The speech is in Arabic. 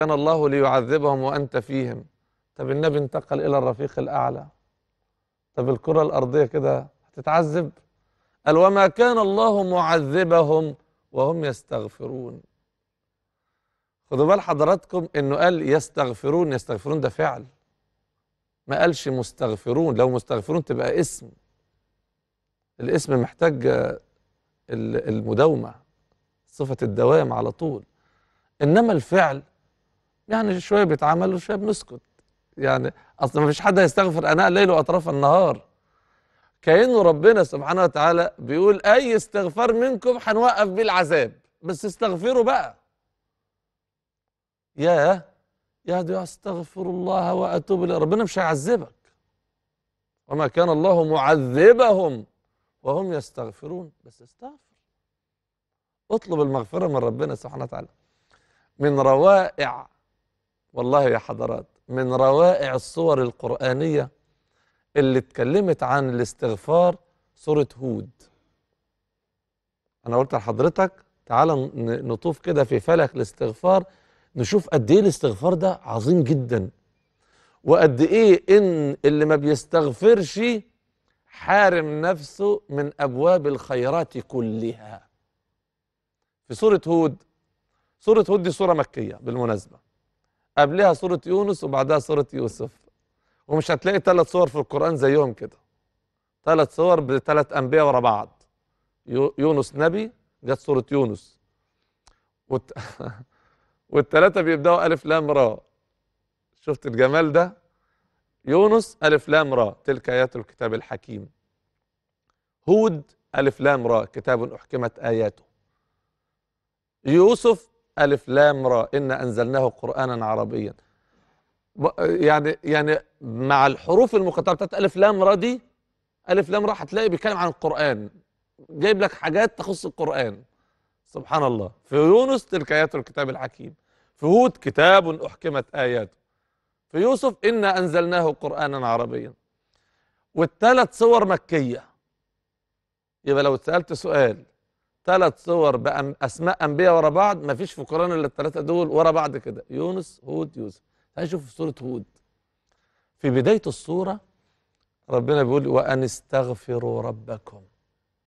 كان الله ليعذبهم وأنت فيهم طب النبي انتقل إلى الرفيق الأعلى طب الكرة الأرضية كده هتتعذب قال وما كان الله معذبهم وهم يستغفرون خذوا بال حضراتكم انه قال يستغفرون يستغفرون ده فعل ما قالش مستغفرون لو مستغفرون تبقى اسم الاسم محتاج المداومه صفه الدوام على طول انما الفعل يعني شويه بيتعمل وشويه بنسكت يعني اصل ما فيش حد هيستغفر اناء الليل واطراف النهار كانه ربنا سبحانه وتعالى بيقول اي استغفار منكم هنوقف بيه العذاب بس استغفروا بقى يا يا دي استغفر الله واتوب اليه ربنا مش هيعذبك وما كان الله معذبهم وهم يستغفرون بس استغفر اطلب المغفره من ربنا سبحانه وتعالى من روائع والله يا حضرات من روائع الصور القرآنية اللي اتكلمت عن الاستغفار سورة هود أنا قلت لحضرتك تعال نطوف كده في فلك الاستغفار نشوف قد إيه الاستغفار ده عظيم جدا وقد إيه إن اللي ما بيستغفرش حارم نفسه من أبواب الخيرات كلها في سورة هود سورة هود دي سورة مكية بالمناسبة قبلها سورة يونس وبعدها سورة يوسف ومش هتلاقي ثلاث صور في القرآن زيهم كده ثلاث صور بثلاث أنبياء ورا بعض يونس نبي جت سورة يونس والت... والثلاثة بيبدأوا ألف لام را شفت الجمال ده يونس ألف لام را تلك آيات الكتاب الحكيم هود ألف لام را كتاب أحكمت آياته يوسف ألف لام را إن أنزلناه قرآنا عربيا يعني يعني مع الحروف المقطعة بتاعت ألف لام را دي ألف لام را هتلاقي بيتكلم عن القرآن جايب لك حاجات تخص القرآن سبحان الله في يونس تلك آيات الكتاب الحكيم في هود كتاب أحكمت آياته في يوسف إنا أنزلناه قرآنا عربيا والثلاث صور مكية يبقى لو اتسألت سؤال ثلاث صور باسماء انبياء ورا بعض ما فيش في القران الا الثلاثه دول ورا بعض كده يونس هود يوسف هنشوف في سوره هود في بدايه السوره ربنا بيقول وان استغفروا ربكم